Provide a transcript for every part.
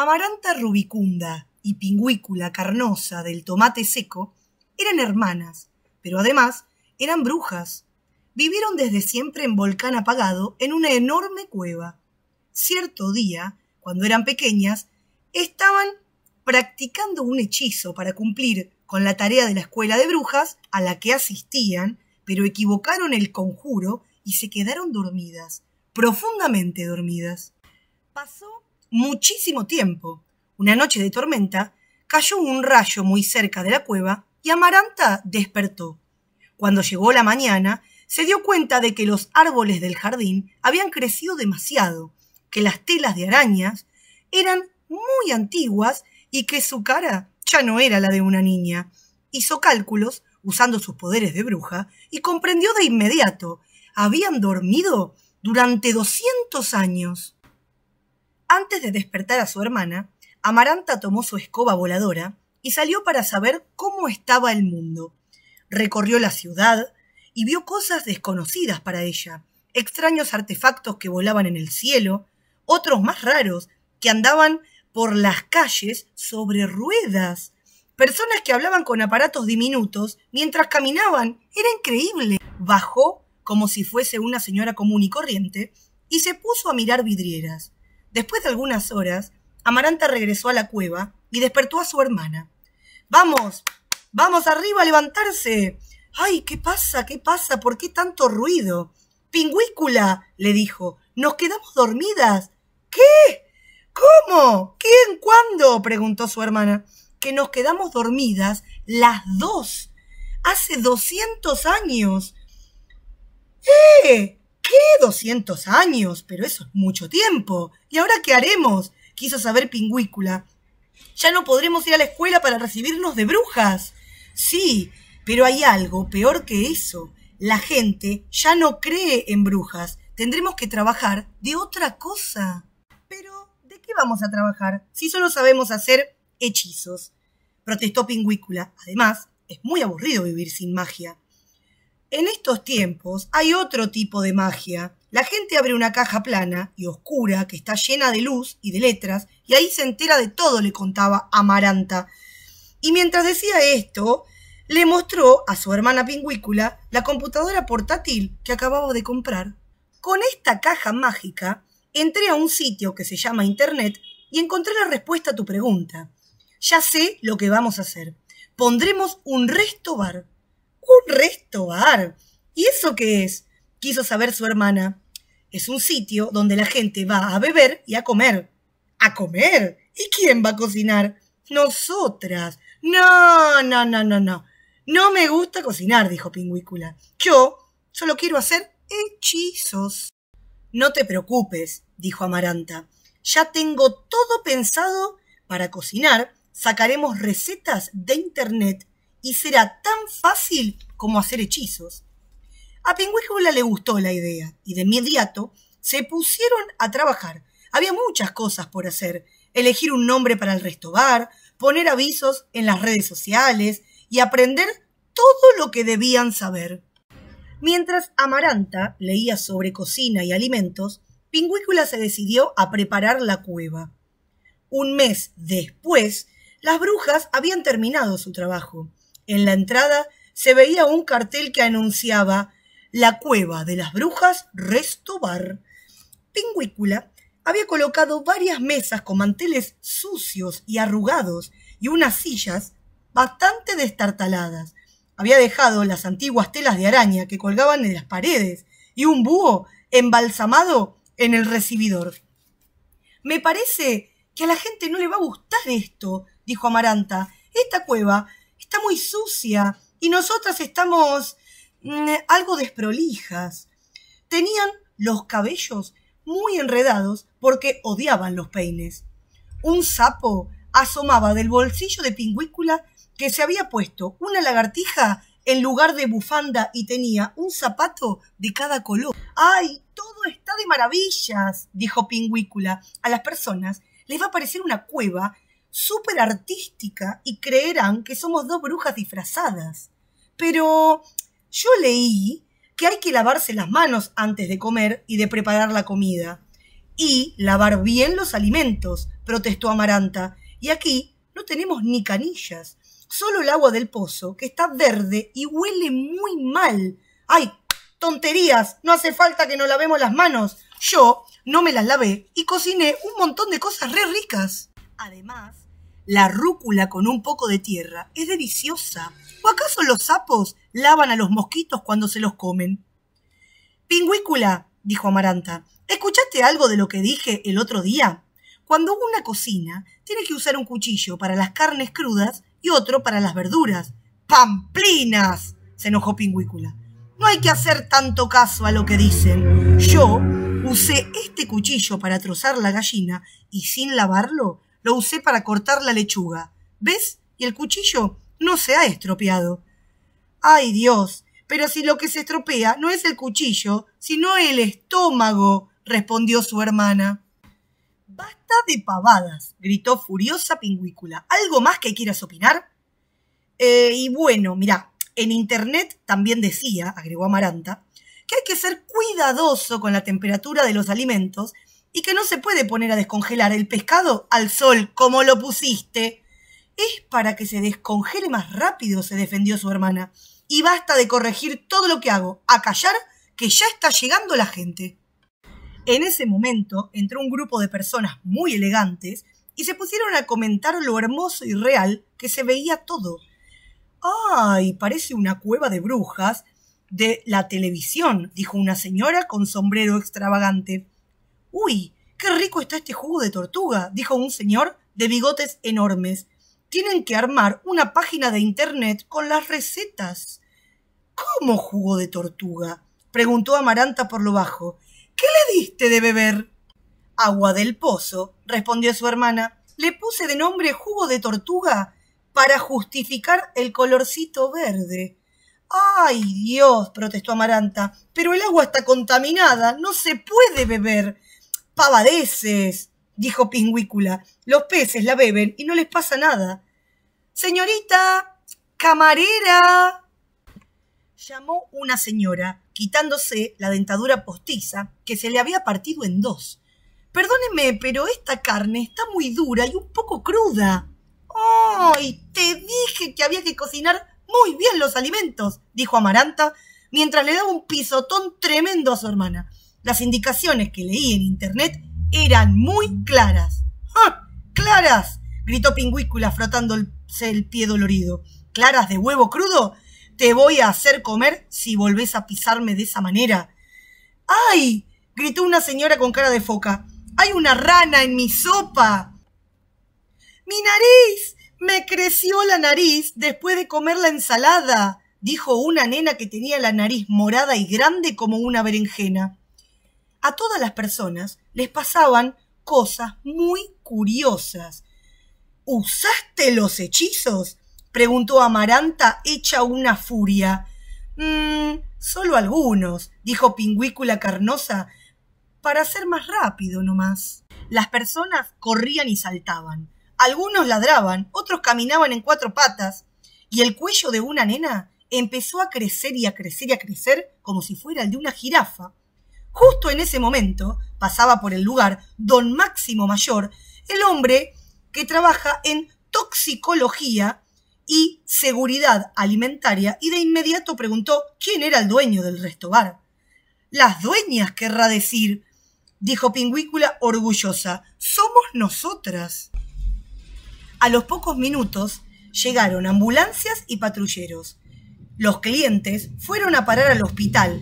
Amaranta rubicunda y pingüícula carnosa del tomate seco eran hermanas, pero además eran brujas. Vivieron desde siempre en volcán apagado en una enorme cueva. Cierto día, cuando eran pequeñas, estaban practicando un hechizo para cumplir con la tarea de la escuela de brujas a la que asistían, pero equivocaron el conjuro y se quedaron dormidas, profundamente dormidas. Pasó muchísimo tiempo, una noche de tormenta, cayó un rayo muy cerca de la cueva y Amaranta despertó. Cuando llegó la mañana, se dio cuenta de que los árboles del jardín habían crecido demasiado, que las telas de arañas eran muy antiguas y que su cara ya no era la de una niña. Hizo cálculos usando sus poderes de bruja y comprendió de inmediato habían dormido durante doscientos años. Antes de despertar a su hermana, Amaranta tomó su escoba voladora y salió para saber cómo estaba el mundo. Recorrió la ciudad y vio cosas desconocidas para ella, extraños artefactos que volaban en el cielo, otros más raros que andaban por las calles sobre ruedas, personas que hablaban con aparatos diminutos mientras caminaban. Era increíble. Bajó como si fuese una señora común y corriente y se puso a mirar vidrieras. Después de algunas horas, Amaranta regresó a la cueva y despertó a su hermana. Vamos, vamos arriba a levantarse. Ay, ¿qué pasa? ¿Qué pasa? ¿Por qué tanto ruido? Pingüícula, le dijo, nos quedamos dormidas. ¿Qué? ¿Cómo? ¿Quién? ¿Cuándo? preguntó su hermana. Que nos quedamos dormidas las dos. Hace doscientos años. ¡Eh! ¿Qué? 200 años, pero eso es mucho tiempo. ¿Y ahora qué haremos? quiso saber Pingüícula. Ya no podremos ir a la escuela para recibirnos de brujas. Sí, pero hay algo peor que eso. La gente ya no cree en brujas. Tendremos que trabajar de otra cosa. Pero, ¿de qué vamos a trabajar si solo sabemos hacer hechizos? Protestó Pingüícula. Además, es muy aburrido vivir sin magia. En estos tiempos hay otro tipo de magia. La gente abre una caja plana y oscura que está llena de luz y de letras y ahí se entera de todo, le contaba Amaranta. Y mientras decía esto, le mostró a su hermana pingüícula la computadora portátil que acababa de comprar. Con esta caja mágica, entré a un sitio que se llama Internet y encontré la respuesta a tu pregunta. Ya sé lo que vamos a hacer. Pondremos un resto bar. Un resto bar. ¿Y eso qué es? Quiso saber su hermana. Es un sitio donde la gente va a beber y a comer. ¿A comer? ¿Y quién va a cocinar? Nosotras. No, no, no, no, no. No me gusta cocinar, dijo Pingüícula. Yo solo quiero hacer hechizos. No te preocupes, dijo Amaranta. Ya tengo todo pensado para cocinar. Sacaremos recetas de internet y será tan fácil como hacer hechizos. A Pingüícola le gustó la idea y de inmediato se pusieron a trabajar. Había muchas cosas por hacer. Elegir un nombre para el restobar, poner avisos en las redes sociales y aprender todo lo que debían saber. Mientras Amaranta leía sobre cocina y alimentos, Pingüícula se decidió a preparar la cueva. Un mes después, las brujas habían terminado su trabajo. En la entrada se veía un cartel que anunciaba La cueva de las brujas Restobar. Pingüícula había colocado varias mesas con manteles sucios y arrugados y unas sillas bastante destartaladas. Había dejado las antiguas telas de araña que colgaban en las paredes y un búho embalsamado en el recibidor. Me parece que a la gente no le va a gustar esto, dijo Amaranta. Esta cueva está muy sucia y nosotras estamos mm, algo desprolijas. Tenían los cabellos muy enredados porque odiaban los peines. Un sapo asomaba del bolsillo de pingüícula que se había puesto una lagartija en lugar de bufanda y tenía un zapato de cada color. ¡Ay, todo está de maravillas! dijo Pingüícula. A las personas les va a parecer una cueva súper artística y creerán que somos dos brujas disfrazadas. Pero yo leí que hay que lavarse las manos antes de comer y de preparar la comida. Y lavar bien los alimentos, protestó Amaranta. Y aquí no tenemos ni canillas, solo el agua del pozo, que está verde y huele muy mal. ¡Ay, tonterías! No hace falta que nos lavemos las manos. Yo no me las lavé y cociné un montón de cosas re ricas. Además, la rúcula con un poco de tierra es deliciosa. ¿O acaso los sapos lavan a los mosquitos cuando se los comen? Pingüícula, dijo Amaranta, ¿escuchaste algo de lo que dije el otro día? Cuando una cocina, tiene que usar un cuchillo para las carnes crudas y otro para las verduras. ¡Pamplinas! se enojó Pingüícula. No hay que hacer tanto caso a lo que dicen. Yo usé este cuchillo para trozar la gallina y sin lavarlo lo usé para cortar la lechuga. ¿Ves? Y el cuchillo no se ha estropeado. ¡Ay Dios! Pero si lo que se estropea no es el cuchillo, sino el estómago, respondió su hermana. Basta de pavadas, gritó furiosa Pingüícula. ¿Algo más que quieras opinar? Eh, y bueno, mirá, en internet también decía, agregó Amaranta, que hay que ser cuidadoso con la temperatura de los alimentos y que no se puede poner a descongelar el pescado al sol como lo pusiste. Es para que se descongele más rápido, se defendió su hermana. Y basta de corregir todo lo que hago, a callar que ya está llegando la gente. En ese momento entró un grupo de personas muy elegantes y se pusieron a comentar lo hermoso y real que se veía todo. ¡Ay! Parece una cueva de brujas de la televisión, dijo una señora con sombrero extravagante. ¡Uy! ¡Qué rico está este jugo de tortuga! dijo un señor de bigotes enormes. Tienen que armar una página de internet con las recetas. ¿Cómo jugo de tortuga? preguntó Amaranta por lo bajo. ¿Qué le diste de beber? Agua del pozo, respondió su hermana. Le puse de nombre jugo de tortuga para justificar el colorcito verde. ¡Ay, Dios! protestó Amaranta. Pero el agua está contaminada, no se puede beber pavadeces, dijo Pingüícula. Los peces la beben y no les pasa nada. Señorita, camarera, llamó una señora, quitándose la dentadura postiza que se le había partido en dos. Perdóneme, pero esta carne está muy dura y un poco cruda. ¡Ay! te dije que había que cocinar muy bien los alimentos, dijo Amaranta, mientras le daba un pisotón tremendo a su hermana. Las indicaciones que leí en internet eran muy claras. ¡Ah! ¡Claras! gritó Pingüícula frotándose el pie dolorido. ¿Claras de huevo crudo? Te voy a hacer comer si volvés a pisarme de esa manera. ¡Ay! gritó una señora con cara de foca. ¡Hay una rana en mi sopa! ¡Mi nariz! Me creció la nariz después de comer la ensalada, dijo una nena que tenía la nariz morada y grande como una berenjena a todas las personas les pasaban cosas muy curiosas. ¿Usaste los hechizos? preguntó Amaranta, hecha una furia. Mmm, solo algunos, dijo Pingüícula Carnosa, para ser más rápido nomás. Las personas corrían y saltaban. Algunos ladraban, otros caminaban en cuatro patas, y el cuello de una nena empezó a crecer y a crecer y a crecer como si fuera el de una jirafa. Justo en ese momento pasaba por el lugar don Máximo Mayor, el hombre que trabaja en toxicología y seguridad alimentaria, y de inmediato preguntó quién era el dueño del bar. Las dueñas querrá decir, dijo Pingüícula orgullosa, somos nosotras. A los pocos minutos llegaron ambulancias y patrulleros. Los clientes fueron a parar al hospital,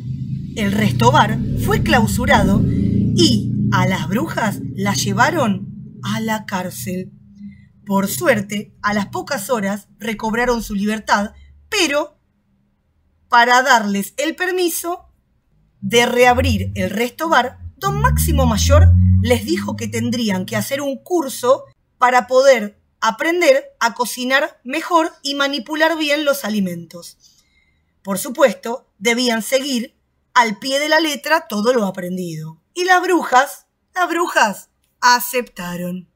el restobar fue clausurado y a las brujas las llevaron a la cárcel. Por suerte, a las pocas horas recobraron su libertad, pero para darles el permiso de reabrir el restobar, don Máximo Mayor les dijo que tendrían que hacer un curso para poder aprender a cocinar mejor y manipular bien los alimentos. Por supuesto, debían seguir al pie de la letra todo lo aprendido. Y las brujas, las brujas aceptaron.